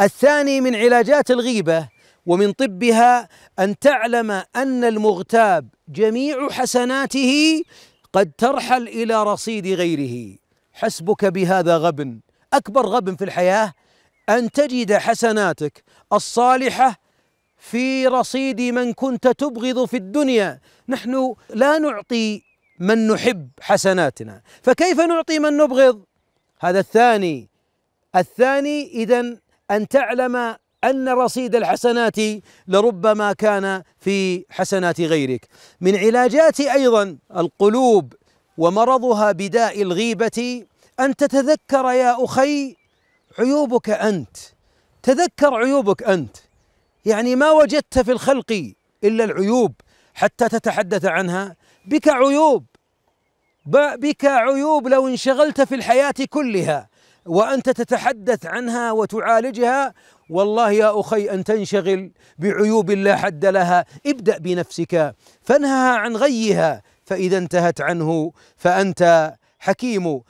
الثاني من علاجات الغيبة ومن طبها أن تعلم أن المغتاب جميع حسناته قد ترحل إلى رصيد غيره حسبك بهذا غبن أكبر غبن في الحياة أن تجد حسناتك الصالحة في رصيد من كنت تبغض في الدنيا نحن لا نعطي من نحب حسناتنا فكيف نعطي من نبغض هذا الثاني الثاني إذا أن تعلم أن رصيد الحسنات لربما كان في حسنات غيرك من علاجات أيضا القلوب ومرضها بداء الغيبة أن تتذكر يا أخي عيوبك أنت تذكر عيوبك أنت يعني ما وجدت في الخلق إلا العيوب حتى تتحدث عنها بك عيوب بك عيوب لو انشغلت في الحياة كلها وأنت تتحدث عنها وتعالجها والله يا أخي أن تنشغل بعيوب لا حد لها ابدأ بنفسك فانهها عن غيها فإذا انتهت عنه فأنت حكيم